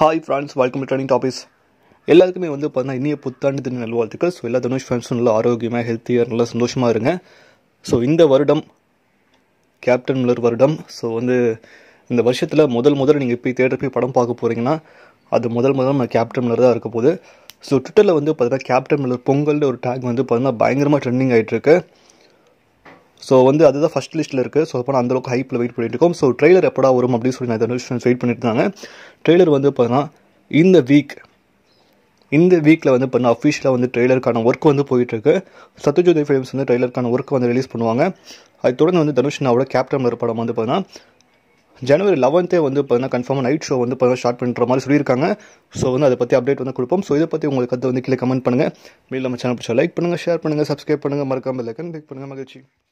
hi friends welcome to trending topics எல்லாருக்குமே வந்து பார்த்தீங்கன்னா இனிய புத்தாண்டு தின நல்வாழ்த்துக்கள் ஸோ எல்லா தனுஷ் ஃப்ரெண்ட்ஸும் நல்லா ஆரோக்கியமாக ஹெல்த்தியாக நல்லா சந்தோஷமாக இருங்க ஸோ இந்த வருடம் கேப்டன் மில்லர் வருடம் ஸோ வந்து இந்த வருஷத்தில் முதல் முதல் நீங்கள் இப்போ தேட்டர் போய் படம் பார்க்க போகிறீங்கன்னா அது முதல் முதல் நம்ம கேப்டன் மிலர் தான் இருக்க போகுது ஸோ ட்விட்டரில் வந்து பார்த்தீங்கன்னா கேப்டன் மில்லர் பொங்கல்னு ஒரு டேக் வந்து பார்த்தீங்கன்னா பயங்கரமாக ட்ரெண்டிங் ஆகிட்டுருக்கு ஸோ வந்து அதுதான் ஃபஸ்ட் லிஸ்ட்டில் இருக்குது ஸோ அப்போ அந்தளவுக்கு ஹைப்பில் வெயிட் பண்ணிட்டு இருக்கோம் ஸோ ட்ரெய்லர் எப்படா வரும் அப்படின்னு சொல்லி நான் வெயிட் பண்ணிட்டு இருந்தாங்க ட்ரெய்லர் வந்து பார்த்தீங்கன்னா இந்த வீக் இந்த வீக்கில் வந்து பார்த்தீங்கன்னா அஃபிஷியலாக வந்து ட்ரெய்லருக்கான ஒர்க் வந்து போயிட்டுருக்கு சத்யஜோதி ஃபிலிம்ஸ் வந்து ட்ரெய்லருக்கான ஒர்க் வந்து ரிலீஸ் பண்ணுவாங்க அது தொடர்ந்து வந்து நாவோட கேப்டன் ஒரு படம் வந்து பார்த்தீங்கன்னா ஜனவரி லெவன்த்தே வந்து பார்த்தீங்கன்னா கன்ஃபார்மாக நைட் ஷோ வந்து பார்த்தீங்கன்னா ஸ்டார்ட் பண்ணுற மாதிரி சொல்லியிருக்காங்க ஸோ வந்து அதை பற்றி அப்டேட் வந்து கொடுப்போம் ஸோ இதை பற்றி உங்களுக்கு கற்று வந்து கீழே கமெண்ட் பண்ணுங்கள் மீண்டும் நம்ம சேனல் பிடிச்சா லைக் பண்ணுங்கள் ஷேர் பண்ணுங்கள் சப்ஸ்கிரைப் பண்ணுங்கள் மறக்காமல் லைக்கன் கிளிக் பண்ணுங்கள் மகிழ்ச்சி